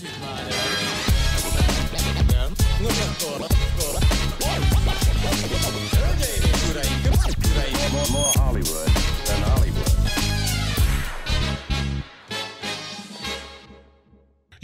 Everybody.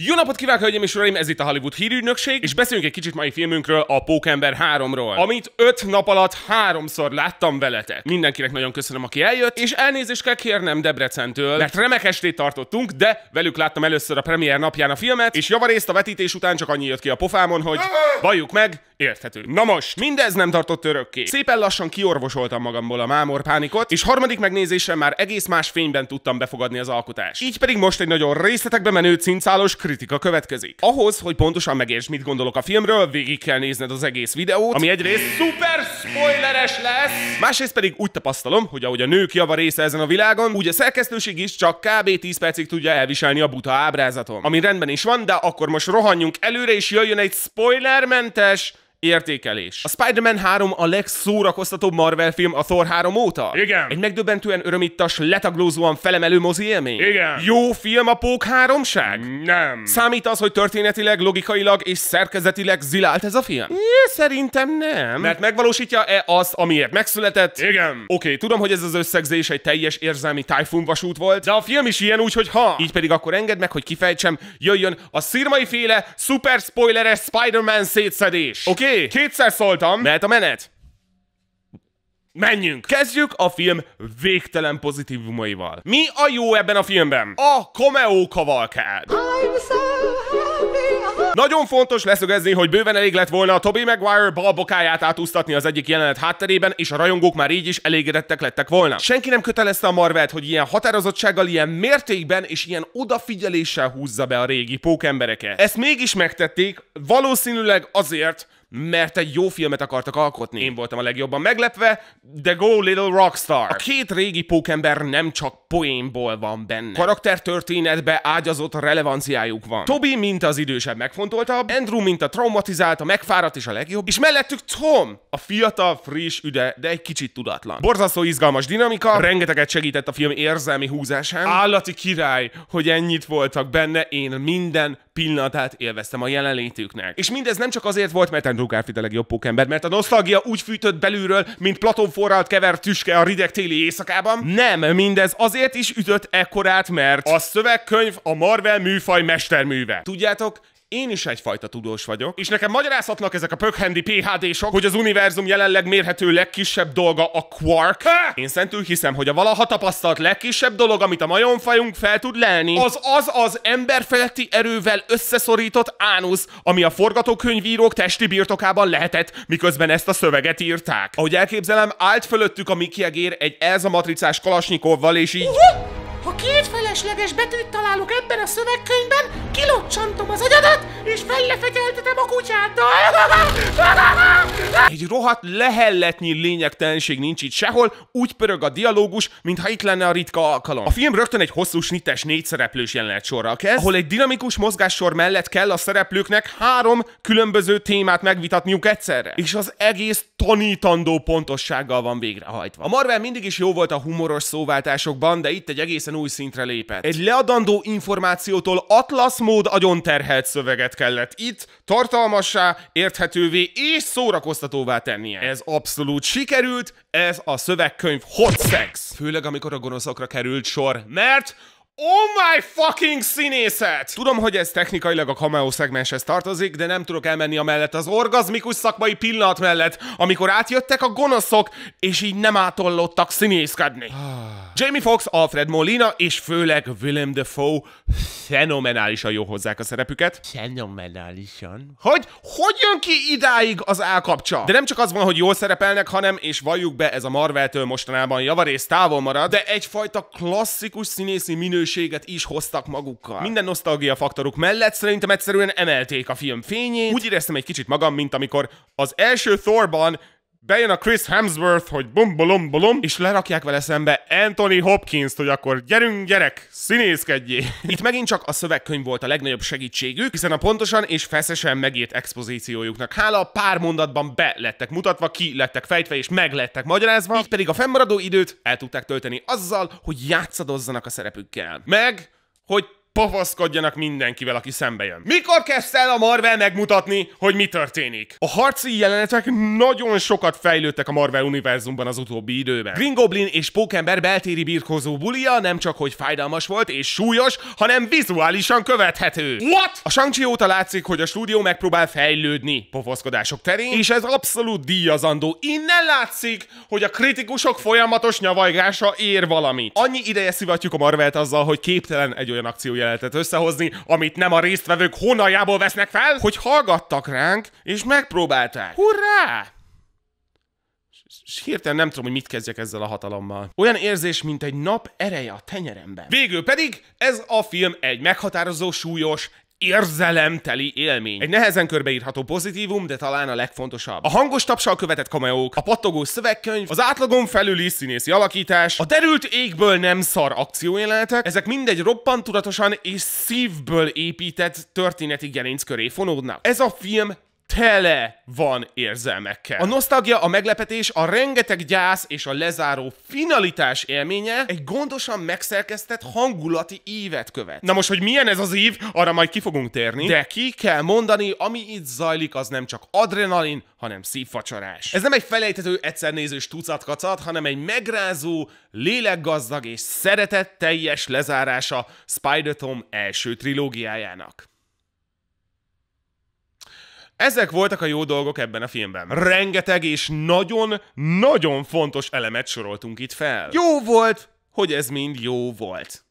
Jó napot kívánok, hölgyeim és uraim! Ez itt a Hollywood hírügynökség, és beszéljünk egy kicsit mai filmünkről, a Pókember 3-ról, amit 5 nap alatt háromszor láttam veletek. Mindenkinek nagyon köszönöm, aki eljött, és elnézést kell kérnem Debrecentől, mert remek estét tartottunk, de velük láttam először a premier napján a filmet, és javarészt a vetítés után csak annyi jött ki a pofámon, hogy ah! valljuk meg, érthető. Na most, mindez nem tartott örökké. Szépen lassan kiorvosoltam magamból a mámor pánikot, és harmadik megnézésre már egész más fényben tudtam befogadni az alkotást. Így pedig most egy nagyon részletekbe menő cincálos kritika következik. Ahhoz, hogy pontosan megértsd, mit gondolok a filmről, végig kell nézned az egész videót, ami egyrészt szuper spoileres lesz, másrészt pedig úgy tapasztalom, hogy ahogy a nők java része ezen a világon, úgy a szerkesztőség is csak kb. 10 percig tudja elviselni a buta ábrázatom. Ami rendben is van, de akkor most rohanjunk előre, és jöjjön egy spoilermentes Értékelés. A Spider-Man 3 a legszórakoztatóbb Marvel film a Thor 3 óta? Igen. Egy megdöbbentően örömittas, letaglózóan felemelő mozi élmény? Igen. Jó film a Pók háromság? Nem. Számít az, hogy történetileg, logikailag és szerkezetileg zilált ez a film? É, hm, szerintem nem. Mert megvalósítja-e az, amiért megszületett? Igen. Oké, okay, tudom, hogy ez az összegzés egy teljes érzelmi tájfunvasút volt, de a film is ilyen úgy, hogy ha. Így pedig akkor engedd meg, hogy kifejtsem, jöjjön a szirmai féle szuper spoileres Spider-Man szétszedés. Oké? Okay? Oké? Okay. Kétszer szóltam. Mert a menet? Menjünk! Kezdjük a film végtelen pozitívumaival. Mi a jó ebben a filmben? A cameo kavalkád. Nagyon fontos leszögezni, hogy bőven elég lett volna a Tobey Maguire bal bokáját átúsztatni az egyik jelenet hátterében, és a rajongók már így is elégedettek lettek volna. Senki nem kötelezte a Marvelt, hogy ilyen határozottsággal, ilyen mértékben és ilyen odafigyeléssel húzza be a régi pókembereket. Ezt mégis megtették, valószínűleg azért, mert egy jó filmet akartak alkotni. Én voltam a legjobban meglepve, de Go Little Rockstar. A két régi pókember nem csak poénból van benne. Karaktertörténetbe ágyazott relevanciájuk van. Toby, mint az idősebb megfontoltabb, Andrew, mint a traumatizált, a megfáradt és a legjobb, és mellettük Tom, a fiatal, friss, üde, de egy kicsit tudatlan. Borzasztó izgalmas dinamika, rengeteget segített a film érzelmi húzásán. Állati király, hogy ennyit voltak benne, én minden pillanatát élveztem a jelenlétüknek. És mindez nem csak azért volt, mert Andrew Garfield a legjobb pókember, mert a nosztalgia úgy fűtött belülről, mint platonforralt kevert tüske a rideg téli éjszakában. Nem, mindez azért is ütött ekkorát, mert a szövegkönyv a Marvel műfaj mesterműve. Tudjátok, én is egyfajta tudós vagyok, és nekem magyarázhatnak ezek a pökhendi PHD-sok, hogy az univerzum jelenleg mérhető legkisebb dolga a quark. Ha! Én szentül hiszem, hogy a valaha tapasztalt legkisebb dolog, amit a majomfajunk fel tud lelni, az az az emberfeletti erővel összeszorított ánusz, ami a forgatókönyvírók testi birtokában lehetett, miközben ezt a szöveget írták. Ahogy elképzelem, állt fölöttük a Mikiegér egy a matricás kalasnyikovval, és így... Uh-huh! Ha két felesleges betűt találok ebben a szövegkönyvben, kilocsantom az agyadat, és fellefegyeltetem a kutyáddal. Egy rohadt lehelletnyi lényegtelenség nincs itt sehol, úgy pörög a dialógus, mintha itt lenne a ritka alkalom. A film rögtön egy hosszú snites négy szereplős jelenet sorral kezd, ahol egy dinamikus mozgássor mellett kell a szereplőknek három különböző témát megvitatniuk egyszerre. És az egész tanítandó pontossággal van végrehajtva. A Marvel mindig is jó volt a humoros szóváltásokban, de itt egy egészen új szintre lépett. Egy leadandó információtól atlasz mód agyon terhelt szöveget kellett itt tartalmassá, érthetővé és szórakoztatóvá tennie. Ez abszolút sikerült, ez a szövegkönyv hot sex. Főleg amikor a gonoszokra került sor, mert Oh my fucking színészet! Tudom, hogy ez technikailag a cameo szegmenshez tartozik, de nem tudok elmenni a mellett. az orgazmikus szakmai pillanat mellett, amikor átjöttek a gonoszok, és így nem átollottak színészkedni. Ah. Jamie Foxx, Alfred Molina és főleg Willem Dafoe fenomenálisan jó hozzák a szerepüket. Fenomenálisan? Hogy? Hogy jön ki idáig az állkapcsa? De nem csak az van, hogy jól szerepelnek, hanem, és valljuk be, ez a Marveltől mostanában javarészt távol marad, de egyfajta klasszikus színészi minőség minőséget is hoztak magukkal. Minden nosztalgia faktoruk mellett szerintem egyszerűen emelték a film fényét. Úgy éreztem egy kicsit magam, mint amikor az első Thorban bejön a Chris Hemsworth, hogy bum bolom bolom, és lerakják vele szembe Anthony Hopkins-t, hogy akkor gyerünk gyerek, színészkedjé. Itt megint csak a szövegkönyv volt a legnagyobb segítségük, hiszen a pontosan és feszesen megírt expozíciójuknak hála pár mondatban be lettek mutatva, ki lettek fejtve és meg lettek magyarázva, így pedig a fennmaradó időt el tudták tölteni azzal, hogy játszadozzanak a szerepükkel. Meg hogy pavaszkodjanak mindenkivel, aki szembe jön. Mikor kezdte el a Marvel megmutatni, hogy mi történik? A harci jelenetek nagyon sokat fejlődtek a Marvel univerzumban az utóbbi időben. Green Goblin és Pókember beltéri birkózó bulia nem csak hogy fájdalmas volt és súlyos, hanem vizuálisan követhető. What? A shang óta látszik, hogy a stúdió megpróbál fejlődni pofozkodások terén, és ez abszolút díjazandó. Innen látszik, hogy a kritikusok folyamatos nyavajgása ér valamit. Annyi ideje szivatjuk a Marvelt azzal, hogy képtelen egy olyan akció lehetett összehozni, amit nem a résztvevők honaljából vesznek fel, hogy hallgattak ránk, és megpróbálták. Hurrá! és hirtelen nem tudom, hogy mit kezdjek ezzel a hatalommal. Olyan érzés, mint egy nap ereje a tenyeremben. Végül pedig ez a film egy meghatározó, súlyos, érzelemteli élmény. Egy nehezen körbeírható pozitívum, de talán a legfontosabb. A hangos tapsal követett kameók, a pattogó szövegkönyv, az átlagon felüli színészi alakítás, a derült égből nem szar akciójelenetek, ezek mindegy roppant tudatosan és szívből épített történeti gerinc köré fonódnak. Ez a film tele van érzelmekkel. A nosztalgia, a meglepetés, a rengeteg gyász és a lezáró finalitás élménye egy gondosan megszerkesztett hangulati ívet követ. Na most, hogy milyen ez az ív, arra majd ki fogunk térni, de ki kell mondani, ami itt zajlik, az nem csak adrenalin, hanem szívfacsarás. Ez nem egy felejthető egyszer nézős tucatkacat, hanem egy megrázó, léleggazdag és szeretetteljes lezárása Spider-Tom első trilógiájának. Ezek voltak a jó dolgok ebben a filmben. Rengeteg és nagyon-nagyon fontos elemet soroltunk itt fel. Jó volt, hogy ez mind jó volt.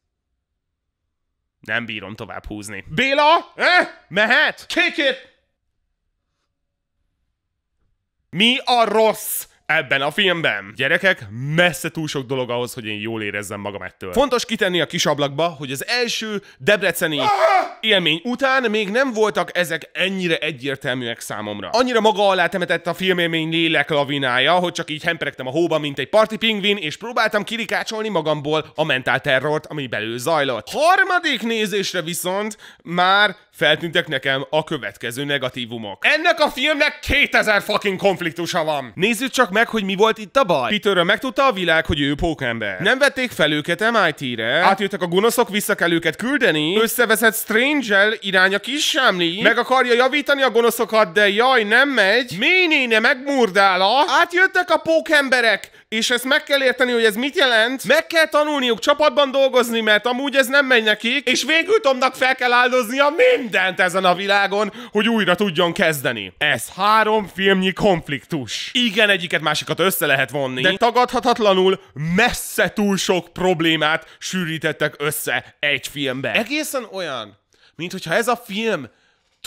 Nem bírom tovább húzni. Béla! Eh? Mehet? Kick it! Mi a rossz? Ebben a filmben, gyerekek, messze túl sok dolog ahhoz, hogy én jól érezzem magam ettől. Fontos kitenni a kis ablakba, hogy az első debreceni ah! élmény után még nem voltak ezek ennyire egyértelműek számomra. Annyira maga alá temetett a filmélmény lélek lavinája, hogy csak így hemperegtem a hóba, mint egy parti pingvin, és próbáltam kirikácsolni magamból a mentál terrort, ami belül zajlott. Harmadik nézésre viszont már feltűntek nekem a következő negatívumok. Ennek a filmnek 2000 fucking konfliktusa van. Nézzük csak meg, hogy mi volt itt a baj. Peterről megtudta a világ, hogy ő pókember. Nem vették fel őket MIT-re, átjöttek a gonoszok, vissza kell őket küldeni, összeveszett Strange-el irány a kis sámli, meg akarja javítani a gonoszokat, de jaj, nem megy. néne megmurdála, átjöttek a pókemberek, és ezt meg kell érteni, hogy ez mit jelent, meg kell tanulniuk csapatban dolgozni, mert amúgy ez nem megy nekik, és végül Tomnak fel kell áldoznia mindent ezen a világon, hogy újra tudjon kezdeni. Ez három filmnyi konfliktus. Igen, egyiket másikat össze lehet vonni, de tagadhatatlanul messze túl sok problémát sűrítettek össze egy filmbe. Egészen olyan, mint hogyha ez a film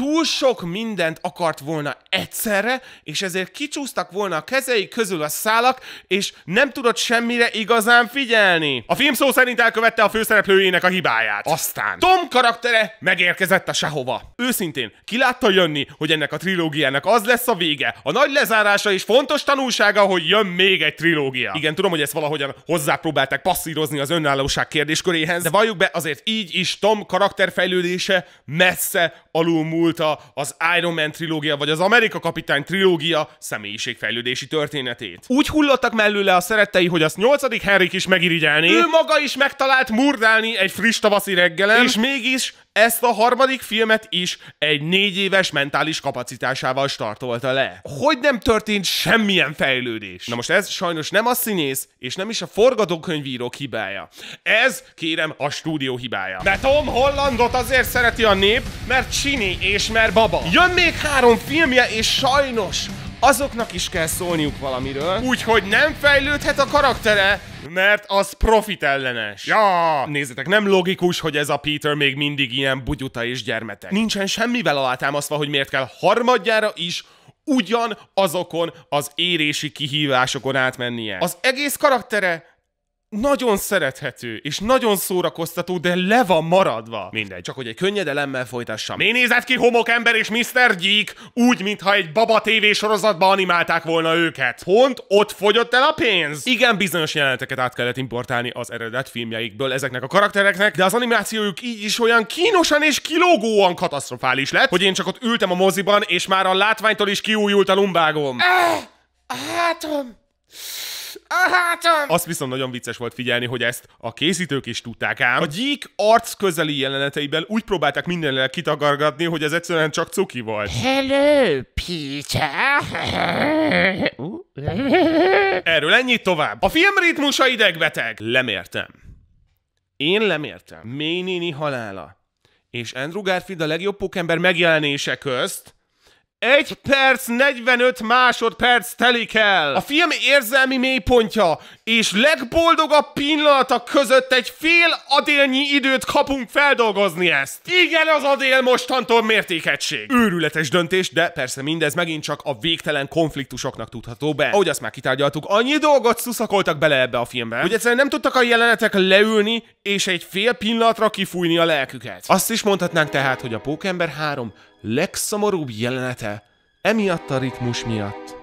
túl sok mindent akart volna egyszerre, és ezért kicsúsztak volna a kezei közül a szálak, és nem tudott semmire igazán figyelni. A film szó szerint elkövette a főszereplőjének a hibáját. Aztán Tom karaktere megérkezett a sehova. Őszintén, ki látta jönni, hogy ennek a trilógiának az lesz a vége, a nagy lezárása és fontos tanulsága, hogy jön még egy trilógia. Igen, tudom, hogy ezt valahogyan hozzápróbálták passzírozni az önállóság kérdésköréhez, de valljuk be, azért így is Tom karakterfejlődése messze alulmúlt elindult a, az Iron Man trilógia, vagy az Amerika Kapitány trilógia személyiségfejlődési történetét. Úgy hullottak mellőle a szerettei, hogy azt 8. Henrik is megirigyelni, ő maga is megtalált murdálni egy friss tavaszi reggelen, és mégis ezt a harmadik filmet is egy négy éves mentális kapacitásával startolta le. Hogy nem történt semmilyen fejlődés? Na most ez sajnos nem a színész, és nem is a forgatókönyvírók hibája. Ez, kérem, a stúdió hibája. De Tom Hollandot azért szereti a nép, mert Csini és mert Baba. Jön még három filmje, és sajnos azoknak is kell szólniuk valamiről. Úgyhogy nem fejlődhet a karaktere, mert az profitellenes. Ja! Nézzétek, nem logikus, hogy ez a Peter még mindig ilyen bugyuta és gyermetek. Nincsen semmivel alátámasztva, hogy miért kell harmadjára is ugyan azokon az érési kihívásokon átmennie. Az egész karaktere nagyon szerethető, és nagyon szórakoztató, de le van maradva. Mindegy, csak hogy egy elemmel folytassam. Mi nézett ki homok ember és Mr. Geek? Úgy, mintha egy baba TV sorozatba animálták volna őket. Pont ott fogyott el a pénz. Igen, bizonyos jeleneteket át kellett importálni az eredet filmjeikből ezeknek a karaktereknek, de az animációjuk így is olyan kínosan és kilógóan katasztrofális lett, hogy én csak ott ültem a moziban, és már a látványtól is kiújult a lumbágom. Eh, ah, hátom a hátam! Azt viszont nagyon vicces volt figyelni, hogy ezt a készítők is tudták ám. A gyík arc közeli jeleneteiben úgy próbálták mindenre kitagargatni, hogy ez egyszerűen csak cuki volt. Hello, Peter! Erről ennyit tovább. A film ritmusa idegbeteg. Lemértem. Én lemértem. Mély néni halála és Andrew Garfield a legjobb pókember megjelenése közt 1 perc 45 másodperc telik el. A film érzelmi mélypontja és legboldogabb pillanata között egy fél adélnyi időt kapunk feldolgozni ezt. Igen, az adél mostantól mértékegység. Őrületes döntés, de persze mindez megint csak a végtelen konfliktusoknak tudható be. Ahogy azt már kitárgyaltuk, annyi dolgot szuszakoltak bele ebbe a filmbe, hogy egyszerűen nem tudtak a jelenetek leülni és egy fél pillanatra kifújni a lelküket. Azt is mondhatnánk tehát, hogy a Pókember 3 legszomorúbb jelenete emiatt a ritmus miatt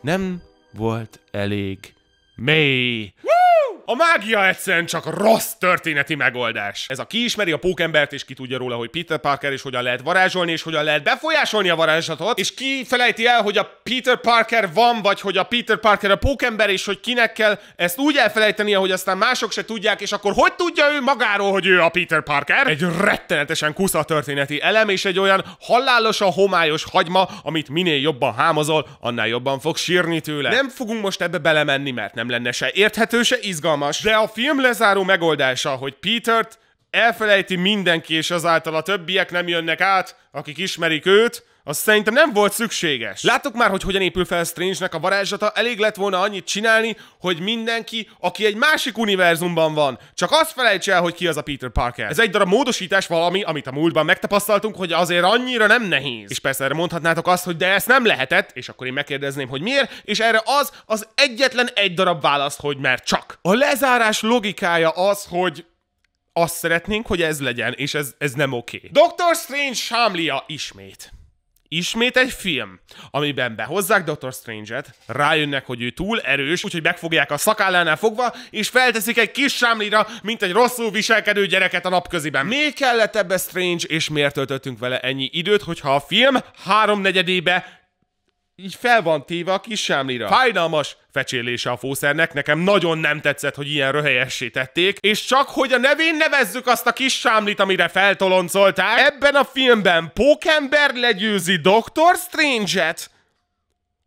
nem volt elég mély. Woo! A mágia egyszerűen csak rossz történeti megoldás. Ez a ki ismeri a pókembert, és ki tudja róla, hogy Peter Parker és hogyan lehet varázsolni, és hogyan lehet befolyásolni a varázslatot, és ki felejti el, hogy a Peter Parker van, vagy hogy a Peter Parker a pókember, és hogy kinek kell ezt úgy elfelejteni, hogy aztán mások se tudják, és akkor hogy tudja ő magáról, hogy ő a Peter Parker? Egy rettenetesen kusza történeti elem, és egy olyan halálosan homályos hagyma, amit minél jobban hámozol, annál jobban fog sírni tőle. Nem fogunk most ebbe belemenni, mert nem lenne se érthető, se izgalmas izgalmas, de a film lezáró megoldása, hogy Petert elfelejti mindenki, és azáltal a többiek nem jönnek át, akik ismerik őt, az szerintem nem volt szükséges. Láttuk már, hogy hogyan épül fel Strange-nek a varázslata, elég lett volna annyit csinálni, hogy mindenki, aki egy másik univerzumban van, csak azt felejts el, hogy ki az a Peter Parker. Ez egy darab módosítás valami, amit a múltban megtapasztaltunk, hogy azért annyira nem nehéz. És persze erre mondhatnátok azt, hogy de ezt nem lehetett, és akkor én megkérdezném, hogy miért, és erre az az egyetlen egy darab választ, hogy mert csak. A lezárás logikája az, hogy azt szeretnénk, hogy ez legyen, és ez, ez nem oké. Okay. Doctor Strange sámlia ismét. Ismét egy film, amiben behozzák Dr. Strange-et, rájönnek, hogy ő túl erős, úgyhogy megfogják a szakállánál fogva, és felteszik egy kis sámlira, mint egy rosszul viselkedő gyereket a napköziben. Mi kellett ebbe Strange, és miért töltöttünk vele ennyi időt, hogyha a film háromnegyedébe így fel van téve a kis sámlira. Fájdalmas fecsélése a fószernek, nekem nagyon nem tetszett, hogy ilyen röhelyessé tették, és csak hogy a nevén nevezzük azt a kis sámlit, amire feltoloncolták, ebben a filmben Pókember legyőzi Doctor Strange-et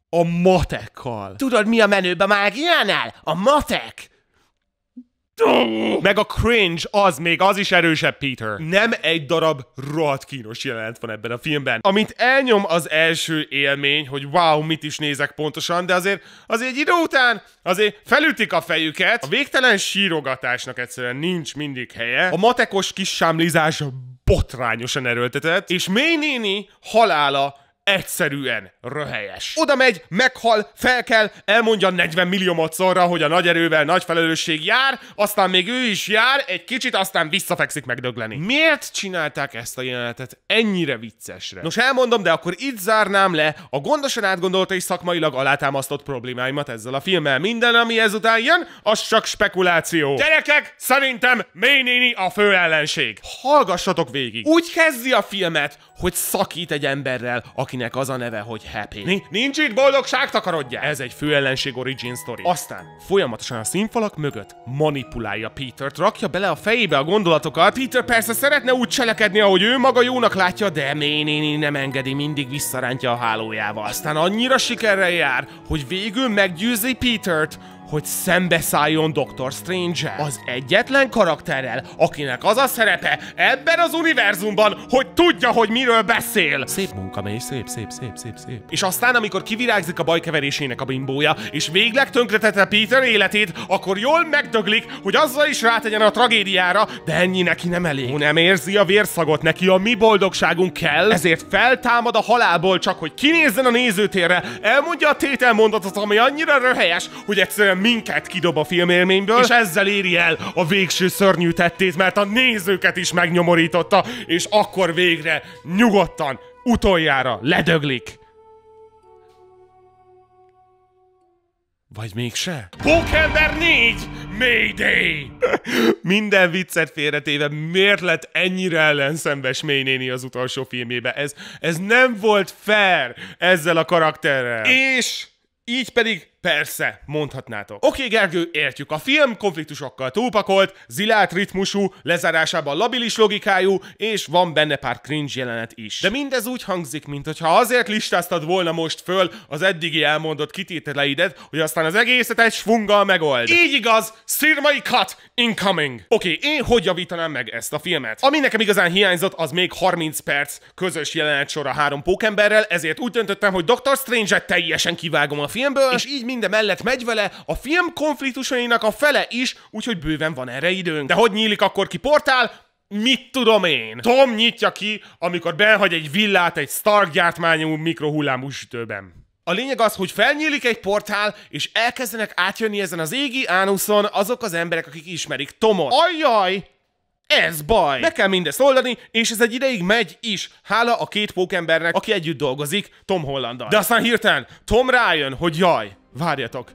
a matekkal. Tudod mi a menőbb a mágiánál? A matek! Meg a cringe, az még, az is erősebb, Peter. Nem egy darab rohadt kínos jelent van ebben a filmben. Amit elnyom az első élmény, hogy wow, mit is nézek pontosan, de azért, azért egy idő után azért felütik a fejüket. A végtelen sírogatásnak egyszerűen nincs mindig helye. A matekos kis sámlizás botrányosan erőltetett, és mély néni halála egyszerűen röhelyes. Oda megy, meghal, fel kell, elmondja 40 millió szorra, hogy a nagy erővel nagy felelősség jár, aztán még ő is jár, egy kicsit, aztán visszafekszik megdögleni. Miért csinálták ezt a jelenetet ennyire viccesre? Nos, elmondom, de akkor itt zárnám le a gondosan átgondolt és szakmailag alátámasztott problémáimat ezzel a filmmel. Minden, ami ezután jön, az csak spekuláció. Gyerekek, szerintem Ménini a fő ellenség. Hallgassatok végig. Úgy kezdi a filmet, hogy szakít egy emberrel, aki akinek az a neve, hogy Happy. Ni- nincs itt boldogság, takarodja! Ez egy ellenség origin story. Aztán folyamatosan a színfalak mögött manipulálja Peter-t, rakja bele a fejébe a gondolatokat. Peter persze szeretne úgy cselekedni, ahogy ő maga jónak látja, de Ménéni nem engedi, mindig visszarántja a hálójával. Aztán annyira sikerrel jár, hogy végül meggyőzi Peter-t, hogy szembeszálljon Dr. strange -el. Az egyetlen karakterrel, akinek az a szerepe ebben az univerzumban, hogy tudja, hogy miről beszél. Szép munka, mely szép, szép, szép, szép, szép. És aztán, amikor kivirágzik a bajkeverésének a bimbója, és végleg tönkretette Peter életét, akkor jól megdöglik, hogy azzal is rátegyen a tragédiára, de ennyi neki nem elég. Ó, nem érzi a vérszagot, neki a mi boldogságunk kell, ezért feltámad a halálból csak, hogy kinézzen a nézőtérre, elmondja a tételmondatot, ami annyira röhelyes, hogy egyszerűen egyszerűen minket kidob a filmélményből, és ezzel éri el a végső szörnyű tettét, mert a nézőket is megnyomorította, és akkor végre nyugodtan, utoljára ledöglik. Vagy mégse? Pókember 4! Mayday! Minden viccet félretéve, miért lett ennyire ellenszembes Maynéni az utolsó filmébe Ez, ez nem volt fair ezzel a karakterrel. És így pedig Persze, mondhatnátok. Oké, okay, Gergő, értjük. A film konfliktusokkal túlpakolt, zilált ritmusú, lezárásában labilis logikájú, és van benne pár cringe jelenet is. De mindez úgy hangzik, mintha azért listáztad volna most föl az eddigi elmondott kitételeidet, hogy aztán az egészet egy svunggal megold. Így igaz, szirmai cut incoming. Oké, okay, én hogy javítanám meg ezt a filmet? Ami nekem igazán hiányzott, az még 30 perc közös jelenet sor a három pókemberrel, ezért úgy döntöttem, hogy Doctor Strange-et teljesen kivágom a filmből, és így minden mellett megy vele, a film konfliktusainak a fele is, úgyhogy bőven van erre időnk. De hogy nyílik akkor ki portál? Mit tudom én? Tom nyitja ki, amikor behagy egy villát egy Stark gyártmányú mikrohullámú sütőben. A lényeg az, hogy felnyílik egy portál, és elkezdenek átjönni ezen az égi ánuszon azok az emberek, akik ismerik Tomot. Ajjaj! Ez baj! Meg kell mindezt oldani, és ez egy ideig megy is, hála a két pókembernek, aki együtt dolgozik Tom Hollandal. De aztán hirtelen Tom rájön, hogy jaj, Várjatok,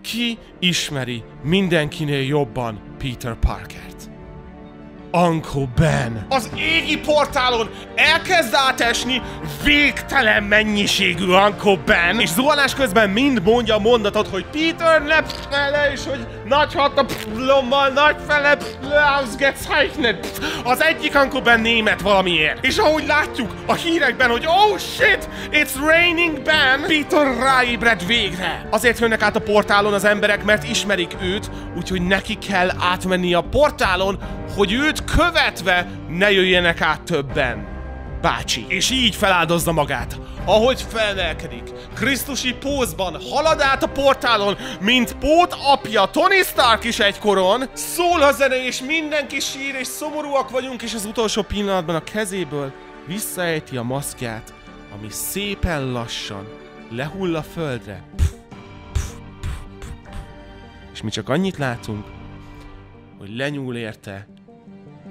ki ismeri mindenkinél jobban Peter Parkert? Uncle Ben. Az égi portálon elkezd átesni végtelen mennyiségű Uncle Ben, és zuhanás közben mind mondja a mondatot, hogy Peter ne fele, és hogy nagy hat a lommal, nagy fele, gezeichnet. Az egyik Uncle Ben német valamiért. És ahogy látjuk a hírekben, hogy oh shit, it's raining Ben, Peter ráébred végre. Azért jönnek át a portálon az emberek, mert ismerik őt, úgyhogy neki kell átmenni a portálon, hogy őt követve ne jöjjenek át többen. Bácsi. És így feláldozza magát. Ahogy felnelkedik, Krisztusi pózban halad át a portálon, mint pót apja Tony Stark is egykoron, szól a zene és mindenki sír és szomorúak vagyunk, és az utolsó pillanatban a kezéből visszaejti a maszkját, ami szépen lassan lehull a földre. és mi csak annyit látunk, hogy lenyúl érte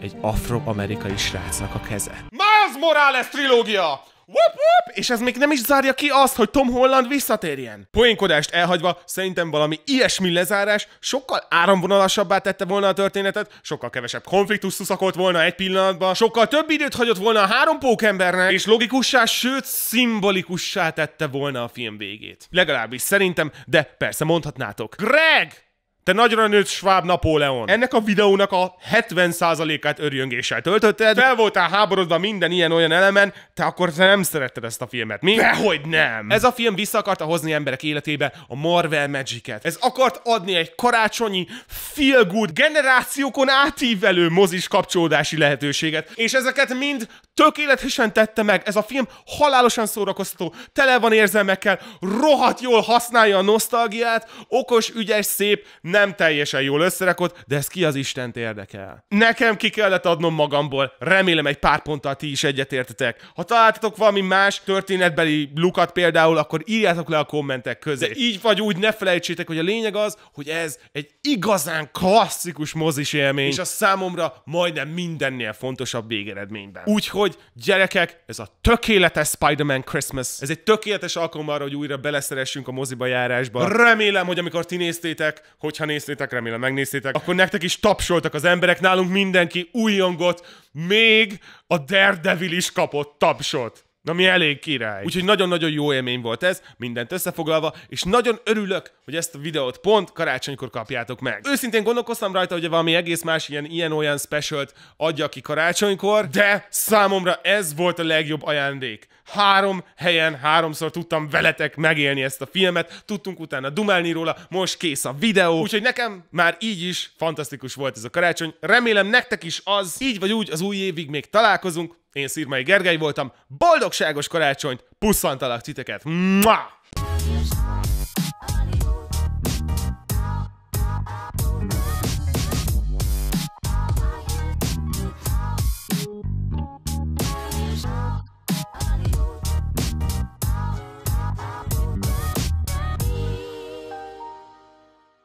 egy afroamerikai srácnak a keze. Miles Morales trilógia! Whoop, whoop! És ez még nem is zárja ki azt, hogy Tom Holland visszatérjen. Poénkodást elhagyva, szerintem valami ilyesmi lezárás sokkal áramvonalasabbá tette volna a történetet, sokkal kevesebb konfliktus szuszakolt volna egy pillanatban, sokkal több időt hagyott volna a három pókembernek, és logikussá, sőt, szimbolikussá tette volna a film végét. Legalábbis szerintem, de persze mondhatnátok. Greg! Te nagyra nőtt Schwab Napóleon. Ennek a videónak a 70%-át örjöngéssel töltötted, fel voltál háborodva minden ilyen-olyan elemen, te akkor te nem szeretted ezt a filmet, mi? Dehogy nem! Ez a film vissza akarta hozni emberek életébe a Marvel Magic-et. Ez akart adni egy karácsonyi, feel good, generációkon átívelő mozis kapcsolódási lehetőséget, és ezeket mind tökéletesen tette meg, ez a film halálosan szórakoztató, tele van érzelmekkel, rohadt jól használja a nosztalgiát, okos, ügyes, szép, nem teljesen jól összerakott, de ez ki az Istent érdekel. Nekem ki kellett adnom magamból, remélem egy pár ponttal ti is egyetértetek. Ha találtatok valami más történetbeli lukat például, akkor írjátok le a kommentek közé. De így vagy úgy, ne felejtsétek, hogy a lényeg az, hogy ez egy igazán klasszikus mozis élmény, és a számomra majdnem mindennél fontosabb végeredményben. Úgyhogy hogy gyerekek, ez a tökéletes Spider-Man Christmas. Ez egy tökéletes alkalom arra, hogy újra beleszeressünk a moziba járásba. Remélem, hogy amikor ti néztétek, hogyha néztétek, remélem megnéztétek, akkor nektek is tapsoltak az emberek, nálunk mindenki újongott, még a Daredevil is kapott tapsot. Na mi elég király. Úgyhogy nagyon-nagyon jó élmény volt ez, mindent összefoglalva, és nagyon örülök, hogy ezt a videót pont karácsonykor kapjátok meg. Őszintén gondolkoztam rajta, hogy valami egész más ilyen ilyen-olyan specialt adja ki karácsonykor, de számomra ez volt a legjobb ajándék. Három helyen, háromszor tudtam veletek megélni ezt a filmet, tudtunk utána dumálni róla, most kész a videó, úgyhogy nekem már így is fantasztikus volt ez a karácsony. Remélem nektek is az, így vagy úgy az új évig még találkozunk, én Szirmai Gergely voltam, boldogságos karácsonyt, pusszantalak titeket! Mua!